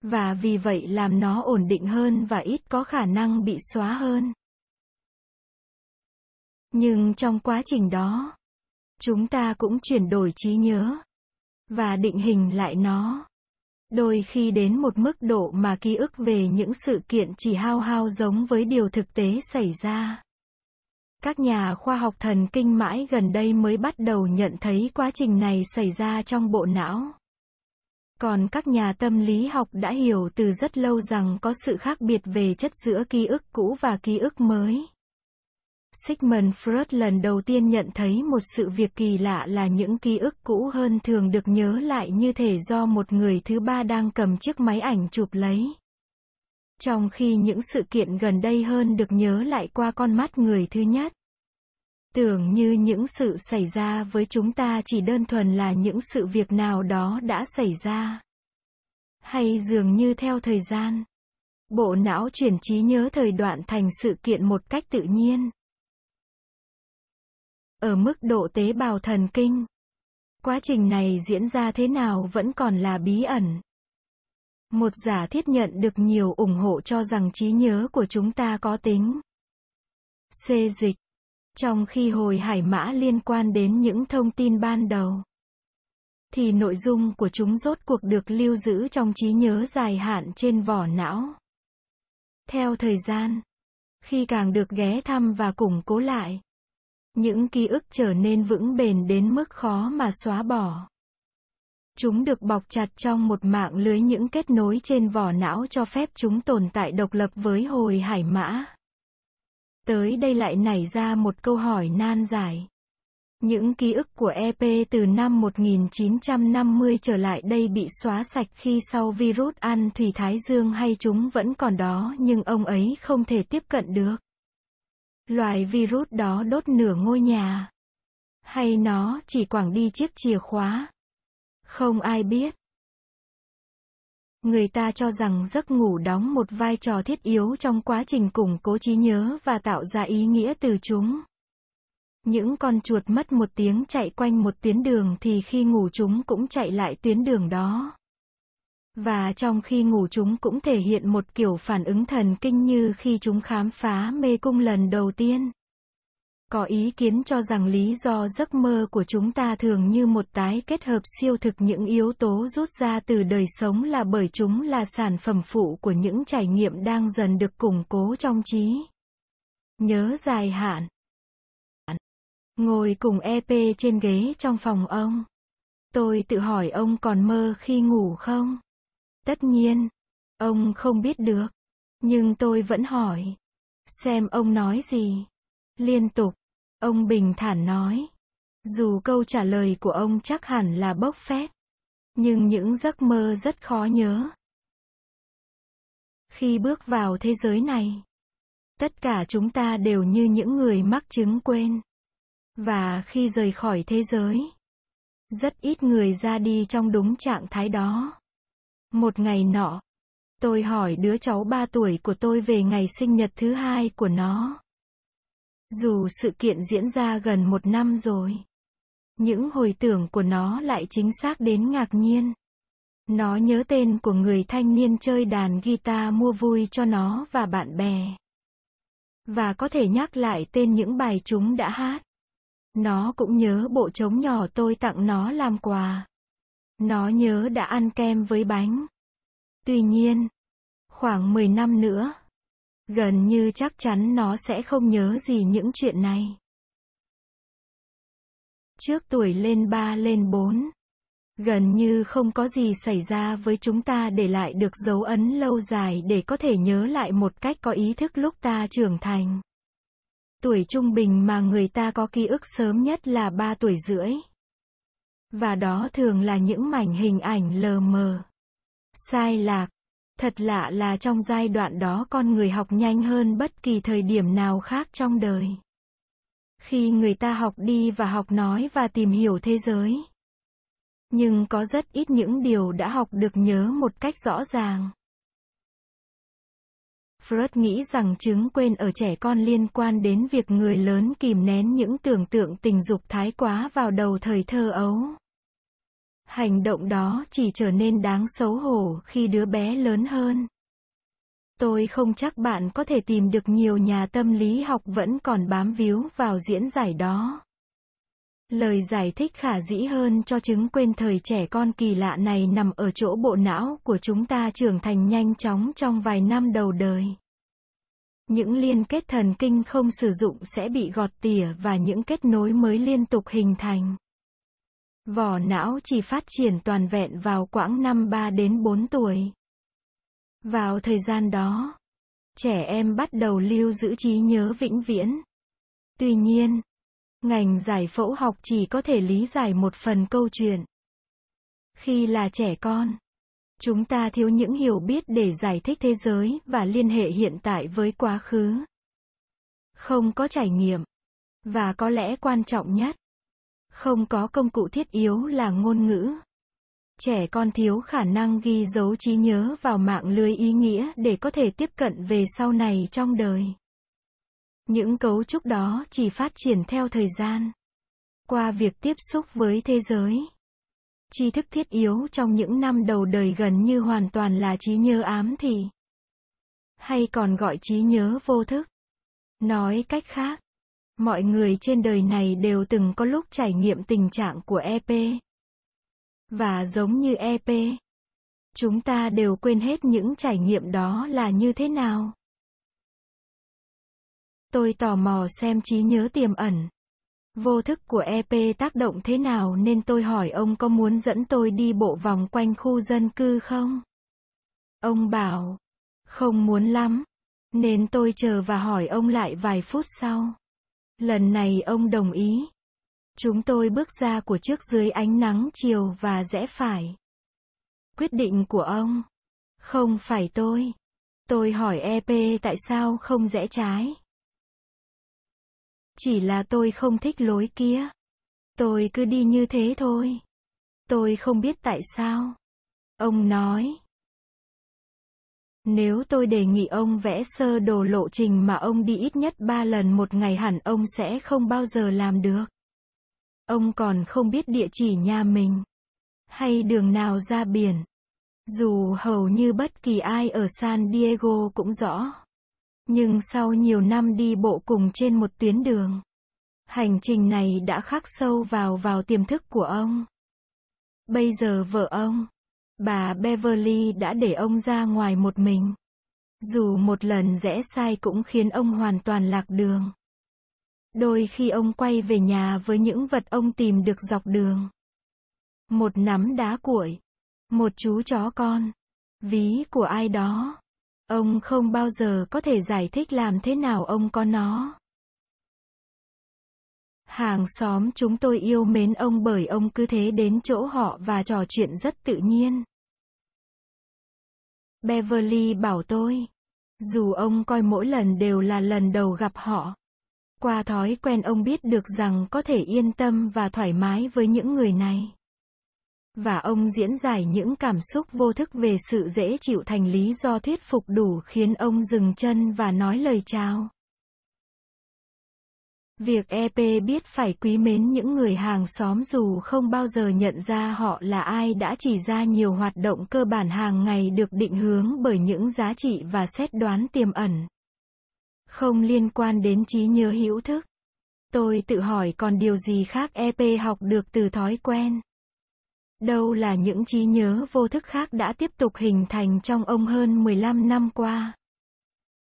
Speaker 1: Và vì vậy làm nó ổn định hơn và ít có khả năng bị xóa hơn. Nhưng trong quá trình đó, chúng ta cũng chuyển đổi trí nhớ và định hình lại nó. Đôi khi đến một mức độ mà ký ức về những sự kiện chỉ hao hao giống với điều thực tế xảy ra. Các nhà khoa học thần kinh mãi gần đây mới bắt đầu nhận thấy quá trình này xảy ra trong bộ não. Còn các nhà tâm lý học đã hiểu từ rất lâu rằng có sự khác biệt về chất giữa ký ức cũ và ký ức mới. Sigmund Freud lần đầu tiên nhận thấy một sự việc kỳ lạ là những ký ức cũ hơn thường được nhớ lại như thể do một người thứ ba đang cầm chiếc máy ảnh chụp lấy. Trong khi những sự kiện gần đây hơn được nhớ lại qua con mắt người thứ nhất. Tưởng như những sự xảy ra với chúng ta chỉ đơn thuần là những sự việc nào đó đã xảy ra. Hay dường như theo thời gian, bộ não chuyển trí nhớ thời đoạn thành sự kiện một cách tự nhiên ở mức độ tế bào thần kinh. Quá trình này diễn ra thế nào vẫn còn là bí ẩn. Một giả thiết nhận được nhiều ủng hộ cho rằng trí nhớ của chúng ta có tính xê dịch, trong khi hồi hải mã liên quan đến những thông tin ban đầu thì nội dung của chúng rốt cuộc được lưu giữ trong trí nhớ dài hạn trên vỏ não. Theo thời gian, khi càng được ghé thăm và củng cố lại, những ký ức trở nên vững bền đến mức khó mà xóa bỏ. Chúng được bọc chặt trong một mạng lưới những kết nối trên vỏ não cho phép chúng tồn tại độc lập với hồi hải mã. Tới đây lại nảy ra một câu hỏi nan giải. Những ký ức của EP từ năm 1950 trở lại đây bị xóa sạch khi sau virus ăn thủy thái dương hay chúng vẫn còn đó nhưng ông ấy không thể tiếp cận được. Loại virus đó đốt nửa ngôi nhà. Hay nó chỉ quẳng đi chiếc chìa khóa. Không ai biết. Người ta cho rằng giấc ngủ đóng một vai trò thiết yếu trong quá trình củng cố trí nhớ và tạo ra ý nghĩa từ chúng. Những con chuột mất một tiếng chạy quanh một tuyến đường thì khi ngủ chúng cũng chạy lại tuyến đường đó. Và trong khi ngủ chúng cũng thể hiện một kiểu phản ứng thần kinh như khi chúng khám phá mê cung lần đầu tiên. Có ý kiến cho rằng lý do giấc mơ của chúng ta thường như một tái kết hợp siêu thực những yếu tố rút ra từ đời sống là bởi chúng là sản phẩm phụ của những trải nghiệm đang dần được củng cố trong trí. Nhớ dài hạn. Ngồi cùng EP trên ghế trong phòng ông. Tôi tự hỏi ông còn mơ khi ngủ không? Tất nhiên, ông không biết được, nhưng tôi vẫn hỏi. Xem ông nói gì. Liên tục, ông bình thản nói. Dù câu trả lời của ông chắc hẳn là bốc phét, nhưng những giấc mơ rất khó nhớ. Khi bước vào thế giới này, tất cả chúng ta đều như những người mắc chứng quên. Và khi rời khỏi thế giới, rất ít người ra đi trong đúng trạng thái đó. Một ngày nọ, tôi hỏi đứa cháu 3 tuổi của tôi về ngày sinh nhật thứ hai của nó. Dù sự kiện diễn ra gần một năm rồi, những hồi tưởng của nó lại chính xác đến ngạc nhiên. Nó nhớ tên của người thanh niên chơi đàn guitar mua vui cho nó và bạn bè. Và có thể nhắc lại tên những bài chúng đã hát. Nó cũng nhớ bộ trống nhỏ tôi tặng nó làm quà. Nó nhớ đã ăn kem với bánh. Tuy nhiên, khoảng 10 năm nữa, gần như chắc chắn nó sẽ không nhớ gì những chuyện này. Trước tuổi lên 3 lên 4, gần như không có gì xảy ra với chúng ta để lại được dấu ấn lâu dài để có thể nhớ lại một cách có ý thức lúc ta trưởng thành. Tuổi trung bình mà người ta có ký ức sớm nhất là 3 tuổi rưỡi. Và đó thường là những mảnh hình ảnh lờ mờ. Sai lạc. Thật lạ là trong giai đoạn đó con người học nhanh hơn bất kỳ thời điểm nào khác trong đời. Khi người ta học đi và học nói và tìm hiểu thế giới. Nhưng có rất ít những điều đã học được nhớ một cách rõ ràng. Freud nghĩ rằng chứng quên ở trẻ con liên quan đến việc người lớn kìm nén những tưởng tượng tình dục thái quá vào đầu thời thơ ấu. Hành động đó chỉ trở nên đáng xấu hổ khi đứa bé lớn hơn. Tôi không chắc bạn có thể tìm được nhiều nhà tâm lý học vẫn còn bám víu vào diễn giải đó. Lời giải thích khả dĩ hơn cho chứng quên thời trẻ con kỳ lạ này nằm ở chỗ bộ não của chúng ta trưởng thành nhanh chóng trong vài năm đầu đời. Những liên kết thần kinh không sử dụng sẽ bị gọt tỉa và những kết nối mới liên tục hình thành. Vỏ não chỉ phát triển toàn vẹn vào quãng năm 3 đến 4 tuổi. Vào thời gian đó, trẻ em bắt đầu lưu giữ trí nhớ vĩnh viễn. Tuy nhiên, Ngành giải phẫu học chỉ có thể lý giải một phần câu chuyện. Khi là trẻ con, chúng ta thiếu những hiểu biết để giải thích thế giới và liên hệ hiện tại với quá khứ. Không có trải nghiệm và có lẽ quan trọng nhất, không có công cụ thiết yếu là ngôn ngữ. Trẻ con thiếu khả năng ghi dấu trí nhớ vào mạng lưới ý nghĩa để có thể tiếp cận về sau này trong đời. Những cấu trúc đó chỉ phát triển theo thời gian. Qua việc tiếp xúc với thế giới, tri thức thiết yếu trong những năm đầu đời gần như hoàn toàn là trí nhớ ám thị, hay còn gọi trí nhớ vô thức. Nói cách khác, mọi người trên đời này đều từng có lúc trải nghiệm tình trạng của EP. Và giống như EP, chúng ta đều quên hết những trải nghiệm đó là như thế nào. Tôi tò mò xem trí nhớ tiềm ẩn. Vô thức của EP tác động thế nào nên tôi hỏi ông có muốn dẫn tôi đi bộ vòng quanh khu dân cư không? Ông bảo, không muốn lắm. Nên tôi chờ và hỏi ông lại vài phút sau. Lần này ông đồng ý. Chúng tôi bước ra của trước dưới ánh nắng chiều và rẽ phải. Quyết định của ông. Không phải tôi. Tôi hỏi EP tại sao không rẽ trái. Chỉ là tôi không thích lối kia. Tôi cứ đi như thế thôi. Tôi không biết tại sao. Ông nói. Nếu tôi đề nghị ông vẽ sơ đồ lộ trình mà ông đi ít nhất ba lần một ngày hẳn ông sẽ không bao giờ làm được. Ông còn không biết địa chỉ nhà mình. Hay đường nào ra biển. Dù hầu như bất kỳ ai ở San Diego cũng rõ. Nhưng sau nhiều năm đi bộ cùng trên một tuyến đường, hành trình này đã khắc sâu vào vào tiềm thức của ông. Bây giờ vợ ông, bà Beverly đã để ông ra ngoài một mình. Dù một lần rẽ sai cũng khiến ông hoàn toàn lạc đường. Đôi khi ông quay về nhà với những vật ông tìm được dọc đường. Một nắm đá cuội, một chú chó con, ví của ai đó, Ông không bao giờ có thể giải thích làm thế nào ông có nó. Hàng xóm chúng tôi yêu mến ông bởi ông cứ thế đến chỗ họ và trò chuyện rất tự nhiên. Beverly bảo tôi, dù ông coi mỗi lần đều là lần đầu gặp họ. Qua thói quen ông biết được rằng có thể yên tâm và thoải mái với những người này và ông diễn giải những cảm xúc vô thức về sự dễ chịu thành lý do thuyết phục đủ khiến ông dừng chân và nói lời chào. Việc EP biết phải quý mến những người hàng xóm dù không bao giờ nhận ra họ là ai đã chỉ ra nhiều hoạt động cơ bản hàng ngày được định hướng bởi những giá trị và xét đoán tiềm ẩn. Không liên quan đến trí nhớ hữu thức. Tôi tự hỏi còn điều gì khác EP học được từ thói quen. Đâu là những trí nhớ vô thức khác đã tiếp tục hình thành trong ông hơn 15 năm qua.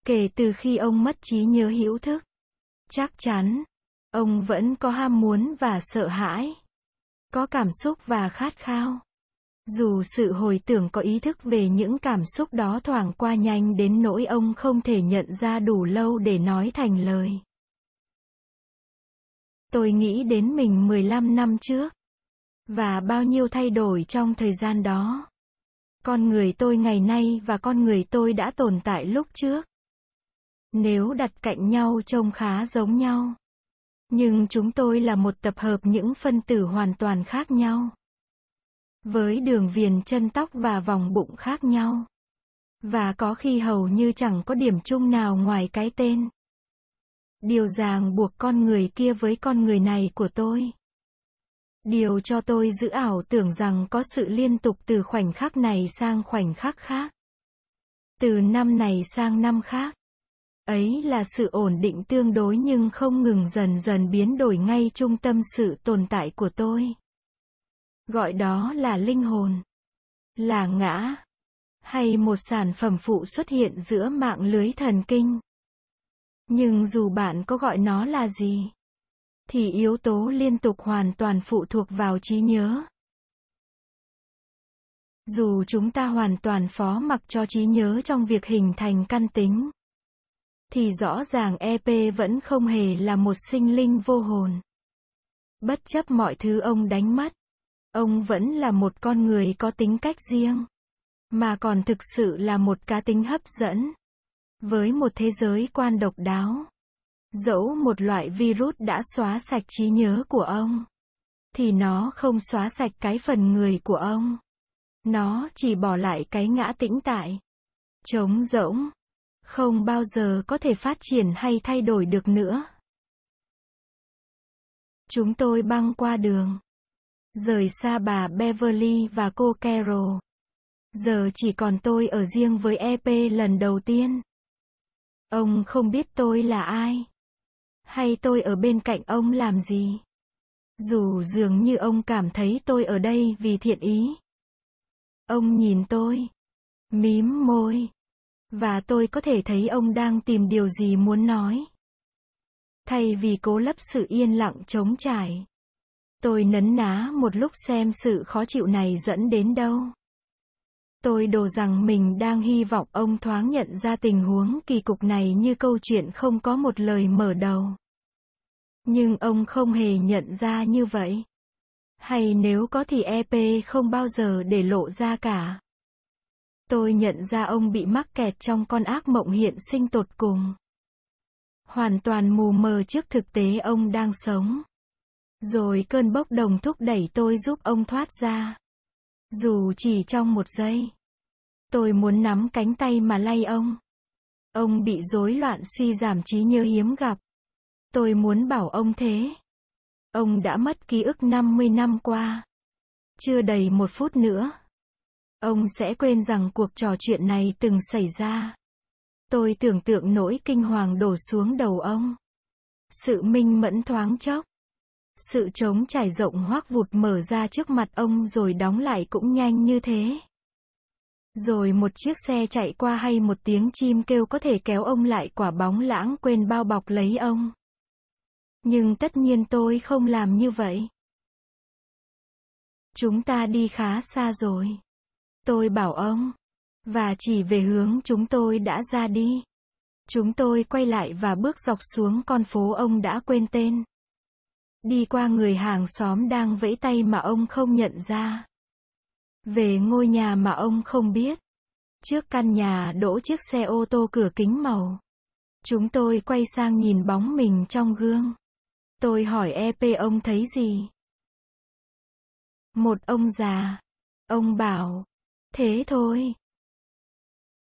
Speaker 1: Kể từ khi ông mất trí nhớ hữu thức, chắc chắn, ông vẫn có ham muốn và sợ hãi, có cảm xúc và khát khao. Dù sự hồi tưởng có ý thức về những cảm xúc đó thoảng qua nhanh đến nỗi ông không thể nhận ra đủ lâu để nói thành lời. Tôi nghĩ đến mình 15 năm trước. Và bao nhiêu thay đổi trong thời gian đó. Con người tôi ngày nay và con người tôi đã tồn tại lúc trước. Nếu đặt cạnh nhau trông khá giống nhau. Nhưng chúng tôi là một tập hợp những phân tử hoàn toàn khác nhau. Với đường viền chân tóc và vòng bụng khác nhau. Và có khi hầu như chẳng có điểm chung nào ngoài cái tên. Điều ràng buộc con người kia với con người này của tôi. Điều cho tôi giữ ảo tưởng rằng có sự liên tục từ khoảnh khắc này sang khoảnh khắc khác. Từ năm này sang năm khác. Ấy là sự ổn định tương đối nhưng không ngừng dần dần biến đổi ngay trung tâm sự tồn tại của tôi. Gọi đó là linh hồn. Là ngã. Hay một sản phẩm phụ xuất hiện giữa mạng lưới thần kinh. Nhưng dù bạn có gọi nó là gì? thì yếu tố liên tục hoàn toàn phụ thuộc vào trí nhớ. Dù chúng ta hoàn toàn phó mặc cho trí nhớ trong việc hình thành căn tính, thì rõ ràng EP vẫn không hề là một sinh linh vô hồn. Bất chấp mọi thứ ông đánh mất, ông vẫn là một con người có tính cách riêng, mà còn thực sự là một cá tính hấp dẫn, với một thế giới quan độc đáo. Dẫu một loại virus đã xóa sạch trí nhớ của ông, thì nó không xóa sạch cái phần người của ông. Nó chỉ bỏ lại cái ngã tĩnh tại, trống rỗng, không bao giờ có thể phát triển hay thay đổi được nữa. Chúng tôi băng qua đường, rời xa bà Beverly và cô Carol. Giờ chỉ còn tôi ở riêng với EP lần đầu tiên. Ông không biết tôi là ai hay tôi ở bên cạnh ông làm gì? Dù dường như ông cảm thấy tôi ở đây vì thiện ý. Ông nhìn tôi, mím môi, và tôi có thể thấy ông đang tìm điều gì muốn nói. Thay vì cố lấp sự yên lặng trống trải, tôi nấn ná một lúc xem sự khó chịu này dẫn đến đâu. Tôi đồ rằng mình đang hy vọng ông thoáng nhận ra tình huống kỳ cục này như câu chuyện không có một lời mở đầu. Nhưng ông không hề nhận ra như vậy. Hay nếu có thì EP không bao giờ để lộ ra cả. Tôi nhận ra ông bị mắc kẹt trong con ác mộng hiện sinh tột cùng. Hoàn toàn mù mờ trước thực tế ông đang sống. Rồi cơn bốc đồng thúc đẩy tôi giúp ông thoát ra. Dù chỉ trong một giây. Tôi muốn nắm cánh tay mà lay ông. Ông bị rối loạn suy giảm trí nhớ hiếm gặp. Tôi muốn bảo ông thế. Ông đã mất ký ức 50 năm qua. Chưa đầy một phút nữa. Ông sẽ quên rằng cuộc trò chuyện này từng xảy ra. Tôi tưởng tượng nỗi kinh hoàng đổ xuống đầu ông. Sự minh mẫn thoáng chốc. Sự trống trải rộng hoác vụt mở ra trước mặt ông rồi đóng lại cũng nhanh như thế. Rồi một chiếc xe chạy qua hay một tiếng chim kêu có thể kéo ông lại quả bóng lãng quên bao bọc lấy ông. Nhưng tất nhiên tôi không làm như vậy. Chúng ta đi khá xa rồi. Tôi bảo ông. Và chỉ về hướng chúng tôi đã ra đi. Chúng tôi quay lại và bước dọc xuống con phố ông đã quên tên. Đi qua người hàng xóm đang vẫy tay mà ông không nhận ra. Về ngôi nhà mà ông không biết. Trước căn nhà đỗ chiếc xe ô tô cửa kính màu. Chúng tôi quay sang nhìn bóng mình trong gương. Tôi hỏi EP ông thấy gì? Một ông già. Ông bảo, thế thôi,